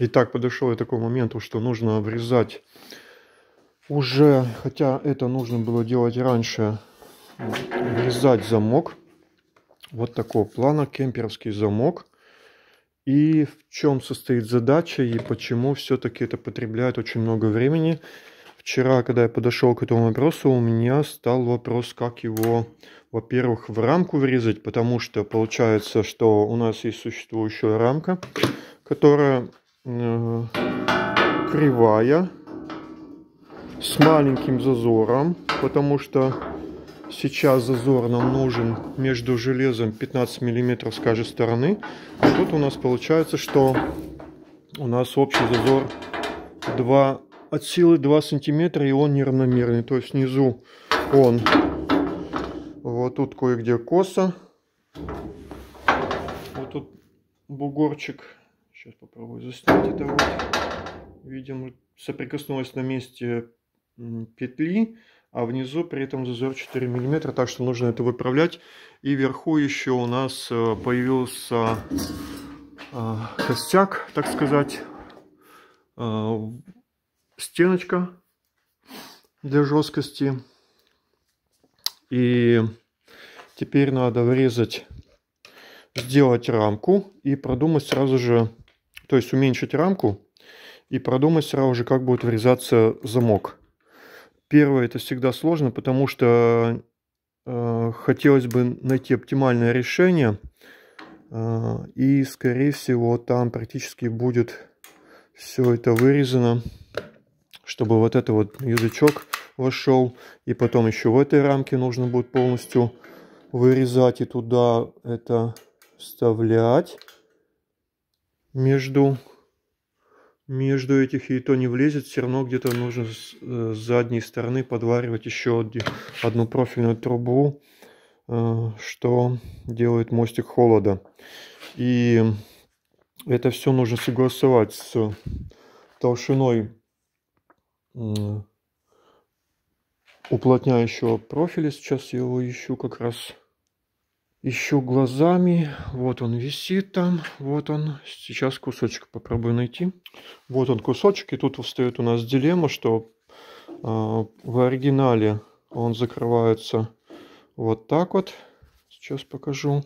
И так подошел я к такому моменту, что нужно врезать уже, хотя это нужно было делать раньше, врезать замок. Вот такого плана, кемперовский замок. И в чем состоит задача и почему все-таки это потребляет очень много времени. Вчера, когда я подошел к этому вопросу, у меня стал вопрос, как его, во-первых, в рамку врезать, потому что получается, что у нас есть существующая рамка, которая кривая с маленьким зазором, потому что сейчас зазор нам нужен между железом 15 миллиметров с каждой стороны. А тут у нас получается, что у нас общий зазор 2, от силы 2 сантиметра и он неравномерный. То есть внизу он вот тут кое-где косо. Вот тут бугорчик Сейчас попробую заснять это вот. Видим, соприкоснулась на месте петли, а внизу при этом зазор 4 мм, так что нужно это выправлять. И вверху еще у нас э, появился э, костяк, так сказать, э, стеночка для жесткости. И теперь надо врезать, сделать рамку и продумать сразу же то есть уменьшить рамку и продумать сразу же, как будет врезаться замок. Первое, это всегда сложно, потому что э, хотелось бы найти оптимальное решение. Э, и, скорее всего, там практически будет все это вырезано, чтобы вот этот вот язычок вошел. И потом еще в этой рамке нужно будет полностью вырезать и туда это вставлять между, между этих и то не влезет, все равно где-то нужно с, э, с задней стороны подваривать еще одну профильную трубу, э, что делает мостик холода. И это все нужно согласовать с толщиной уплотняющего профиля. Сейчас я его ищу как раз еще глазами. Вот он висит там, вот он. Сейчас кусочек попробую найти. Вот он кусочек, и тут встает у нас дилемма, что э, в оригинале он закрывается вот так вот. Сейчас покажу.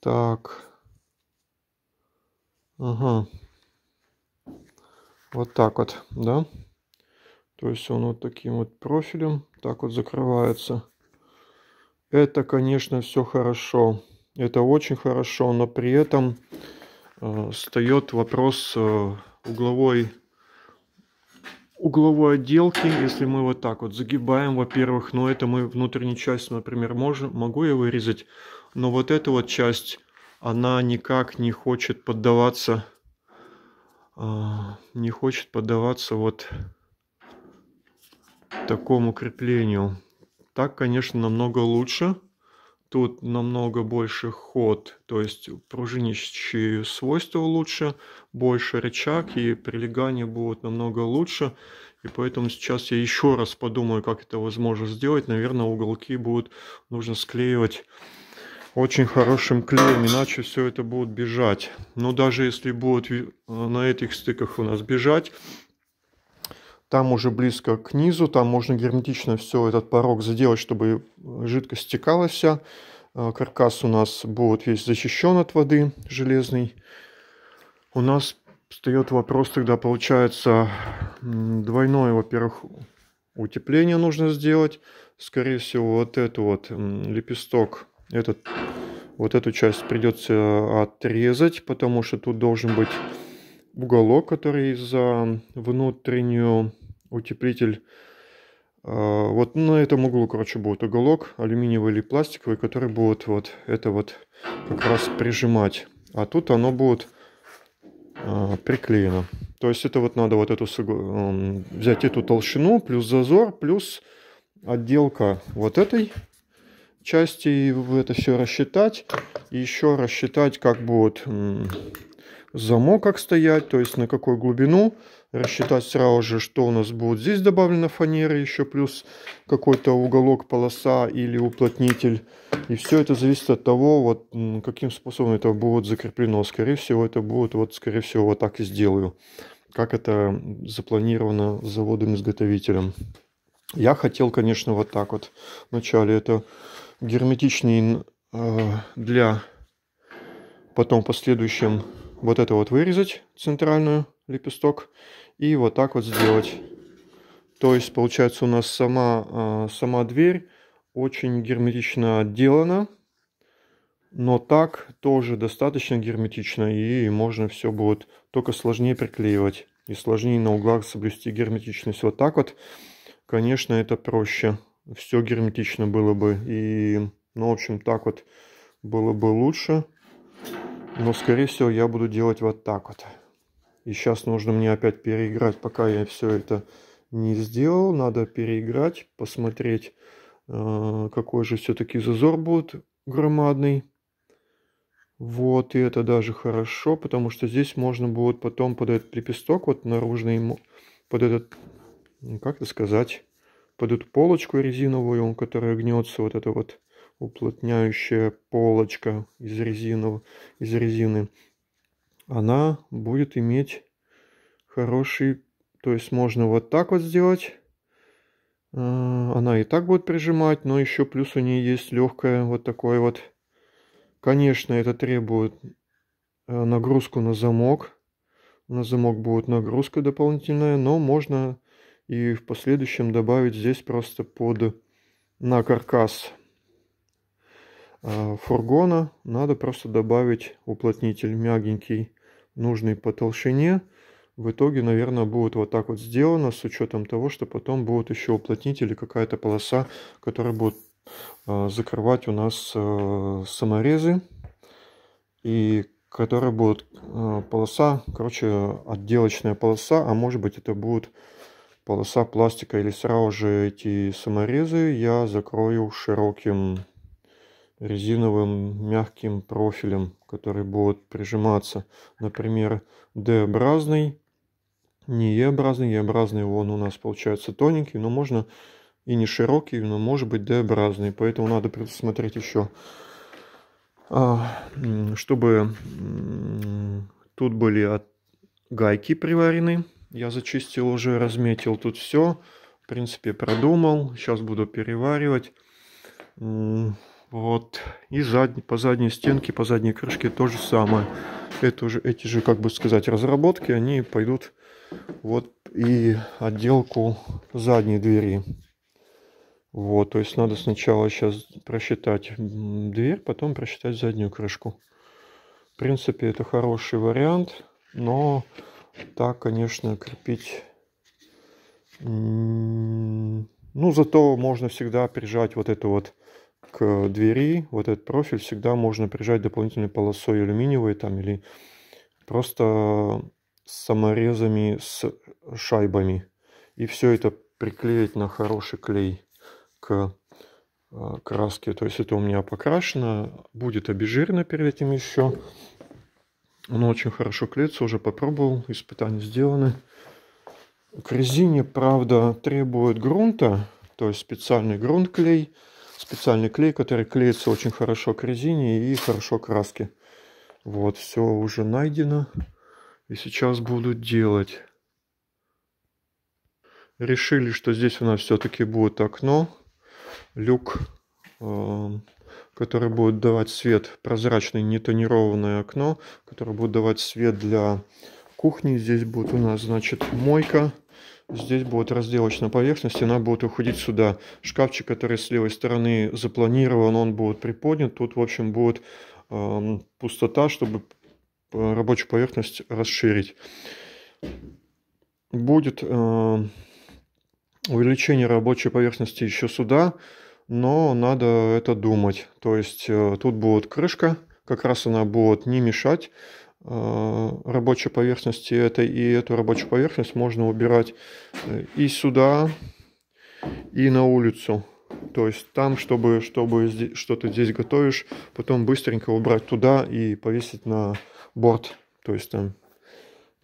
Так. Ага. Вот так вот, да? То есть он вот таким вот профилем так вот закрывается. Это, конечно, все хорошо. Это очень хорошо, но при этом э, вопрос э, угловой, угловой отделки. Если мы вот так вот загибаем, во-первых, но ну, это мы внутреннюю часть, например, можем, могу я вырезать, но вот эта вот часть, она никак не хочет поддаваться, э, не хочет поддаваться вот такому креплению. Так, конечно, намного лучше. Тут намного больше ход, то есть пружинищие свойства лучше, больше рычаг и прилегание будет намного лучше. И поэтому сейчас я еще раз подумаю, как это возможно сделать. Наверное, уголки будут нужно склеивать очень хорошим клеем, иначе все это будет бежать. Но даже если будет э, на этих стыках у нас бежать, там уже близко к низу, там можно герметично все этот порог заделать, чтобы э, жидкость стекала вся. Э, каркас у нас будет весь защищен от воды, железный. У нас встает вопрос тогда, получается, двойное, во-первых, утепление нужно сделать. Скорее всего, вот эту вот лепесток, этот, вот эту часть придется отрезать, потому что тут должен быть уголок, который за внутреннюю утеплитель. А, вот на этом углу, короче, будет уголок алюминиевый или пластиковый, который будет вот это вот как раз прижимать. А тут оно будет а, приклеено. То есть это вот надо вот эту взять эту толщину, плюс зазор, плюс отделка вот этой части, и это все рассчитать. еще рассчитать, как будет замок как стоять, то есть на какую глубину рассчитать сразу же, что у нас будет здесь добавлена фанера еще плюс какой-то уголок, полоса или уплотнитель. И все это зависит от того, вот каким способом это будет закреплено. Скорее всего, это будет, вот, скорее всего, вот так и сделаю. Как это запланировано заводом-изготовителем. Я хотел, конечно, вот так вот. Вначале это герметичный э, для потом последующим вот это вот вырезать центральную лепесток и вот так вот сделать. То есть получается у нас сама, а, сама дверь очень герметично отделана, но так тоже достаточно герметично и можно все будет только сложнее приклеивать и сложнее на углах соблюсти герметичность. Вот так вот, конечно, это проще. Все герметично было бы и, ну, в общем, так вот было бы лучше. Но, скорее всего, я буду делать вот так вот. И сейчас нужно мне опять переиграть, пока я все это не сделал. Надо переиграть, посмотреть, э, какой же все-таки зазор будет громадный. Вот, и это даже хорошо, потому что здесь можно будет потом под этот лепесток, вот наружный, под этот, как это сказать, под эту полочку резиновую, которая гнется, вот эта вот уплотняющая полочка из, резинов, из резины она будет иметь хороший... То есть можно вот так вот сделать. Э, она и так будет прижимать, но еще плюс у нее есть легкая вот такой вот... Конечно, это требует э, нагрузку на замок. На замок будет нагрузка дополнительная, но можно и в последующем добавить здесь просто под на каркас э, фургона надо просто добавить уплотнитель мягенький нужной по толщине. В итоге, наверное, будет вот так вот сделано с учетом того, что потом будут еще уплотнители, какая-то полоса, которая будет а, закрывать у нас э, саморезы и которая будет а, полоса, короче, отделочная полоса, а может быть это будет полоса пластика или сразу же эти саморезы я закрою широким резиновым мягким профилем, который будет прижиматься. Например, D-образный, не E-образный, E-образный он у нас получается тоненький, но можно и не широкий, но может быть D-образный. Поэтому надо предусмотреть еще, а, чтобы тут были от гайки приварены. Я зачистил уже, разметил тут все. В принципе, продумал. Сейчас буду переваривать. Вот. И задний, по задней стенке, по задней крышке то же самое. Это уже, эти же, как бы сказать, разработки, они пойдут вот и отделку задней двери. Вот, то есть надо сначала сейчас просчитать дверь, потом просчитать заднюю крышку. В принципе, это хороший вариант, но так, конечно, крепить... Ну, зато можно всегда прижать вот эту вот к двери вот этот профиль всегда можно прижать дополнительной полосой алюминиевой там или просто саморезами с шайбами. И все это приклеить на хороший клей к э, краске. То есть это у меня покрашено, будет обезжирено перед этим еще. Оно очень хорошо клеится, уже попробовал, испытания сделаны. К резине, правда, требует грунта, то есть специальный грунт клей специальный клей, который клеится очень хорошо к резине и хорошо к краске. Вот, все уже найдено. И сейчас буду делать. Решили, что здесь у нас все-таки будет окно, люк, эм, который будет давать свет, прозрачное нетонированное окно, которое будет давать свет для кухни. Здесь будет у нас, значит, мойка Здесь будет разделочная поверхность, она будет уходить сюда. Шкафчик, который с левой стороны запланирован, он будет приподнят. Тут, в общем, будет э, пустота, чтобы э, рабочую поверхность расширить. Будет э, увеличение рабочей поверхности еще сюда, но надо это думать. То есть э, тут будет крышка, как раз она будет не мешать Э, рабочей поверхности этой и эту рабочую поверхность можно убирать э, и сюда, и на улицу. То есть там, чтобы, чтобы что то здесь готовишь, потом быстренько убрать туда и повесить на борт. То есть там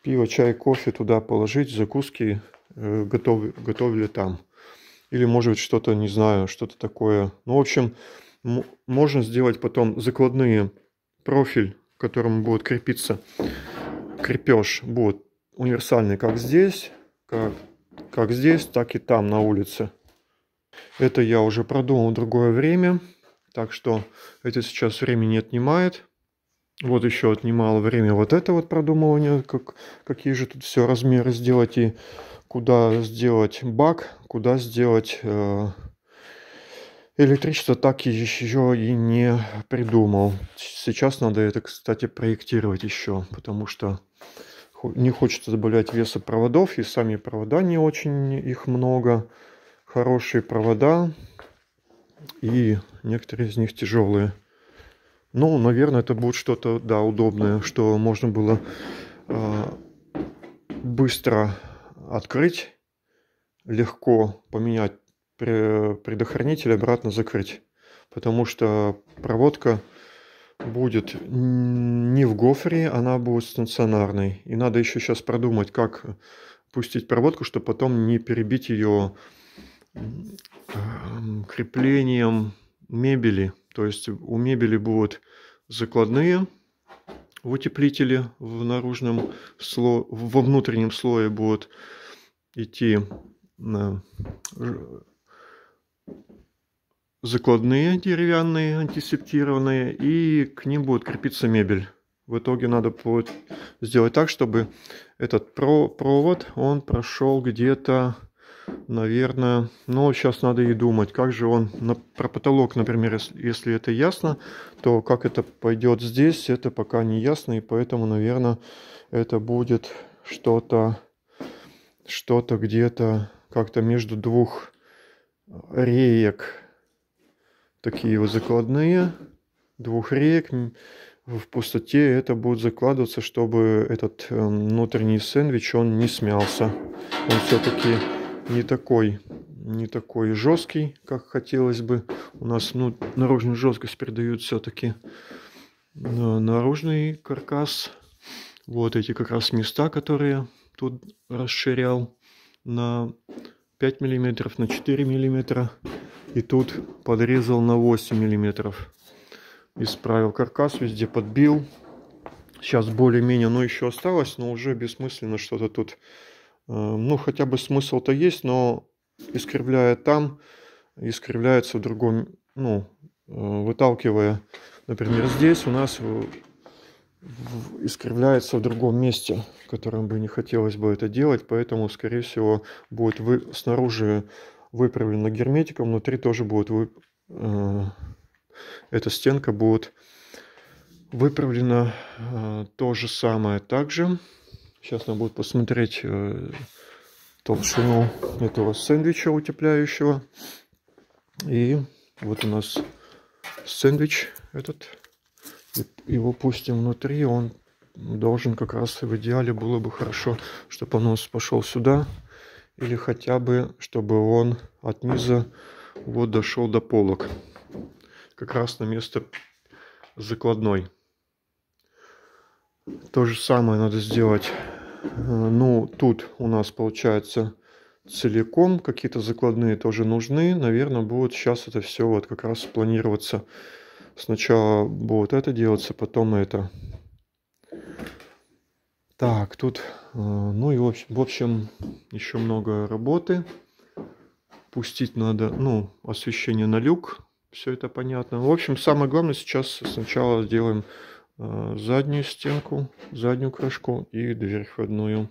пиво, чай, кофе туда положить, закуски э, готовили, готовили там. Или может быть что-то, не знаю, что-то такое. Ну, в общем, можно сделать потом закладные профиль к которому будет крепиться крепеж, будет универсальный как здесь, как, как здесь, так и там на улице. Это я уже продумал в другое время, так что это сейчас время не отнимает. Вот еще отнимало время вот это вот продумывание, как, какие же тут все размеры сделать и куда сделать бак, куда сделать э, электричество так еще и не придумал. Сейчас надо это, кстати, проектировать еще, потому что не хочется добавлять веса проводов, и сами провода не очень, их много. Хорошие провода, и некоторые из них тяжелые. Ну, наверное, это будет что-то, да, удобное, что можно было э, быстро открыть, легко поменять предохранитель обратно закрыть, потому что проводка будет не в гофре, она будет стационарной. И надо еще сейчас продумать, как пустить проводку, чтобы потом не перебить ее эм, креплением мебели. То есть у мебели будут закладные в утеплителе, в наружном сло, во внутреннем слое будут идти э, закладные деревянные, антисептированные, и к ним будет крепиться мебель. В итоге надо будет сделать так, чтобы этот про провод, он прошел где-то, наверное, ну, сейчас надо и думать, как же он, на, про потолок, например, если, если это ясно, то как это пойдет здесь, это пока не ясно, и поэтому, наверное, это будет что-то, что-то где-то как-то между двух реек, такие его закладные двух реек. В пустоте это будет закладываться, чтобы этот эм, внутренний сэндвич, он не смялся. Он все-таки не такой, не такой жесткий, как хотелось бы. У нас ну, наружную жесткость передают все-таки э, наружный каркас. Вот эти как раз места, которые тут расширял на 5 миллиметров, на 4 миллиметра. И тут подрезал на 8 миллиметров. Исправил каркас, везде подбил. Сейчас более-менее, но еще осталось, но уже бессмысленно что-то тут. Э, ну, хотя бы смысл-то есть, но искривляя там, искривляется в другом, ну, э, выталкивая, например, здесь у нас искривляется в другом месте, в котором бы не хотелось бы это делать, поэтому, скорее всего, будет вы... снаружи выправлено герметиком, внутри тоже будет вы... Э, эта стенка будет выправлена э, то же самое также. Сейчас нам будет посмотреть э, толщину этого сэндвича утепляющего. И вот у нас сэндвич этот. Его пустим внутри, он должен как раз в идеале было бы хорошо, чтобы он у нас пошел сюда или хотя бы, чтобы он от низа вот дошел до полок, как раз на место закладной. То же самое надо сделать. Э, ну, тут у нас получается целиком, какие-то закладные тоже нужны. Наверное, будет сейчас это все вот как раз планироваться. Сначала будет это делаться, потом это. Так, тут, э, ну и в общем, в общем еще много работы. Пустить надо, ну, освещение на люк, все это понятно. В общем, самое главное сейчас сначала сделаем э, заднюю стенку, заднюю крышку и дверь входную.